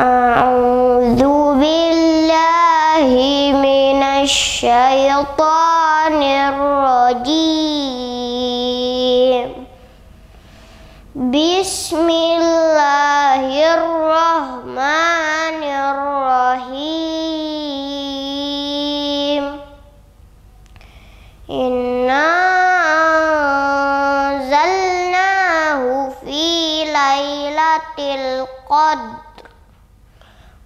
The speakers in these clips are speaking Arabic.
أعوذ بالله من الشيطان الرجيم بسم الله الرحمن الرحيم إِنَّا أنزلناه في ليلة القدر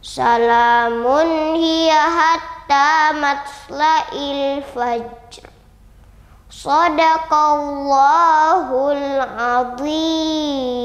Salamun hiya hatta matla'il fajr. Sadaqallahul azim.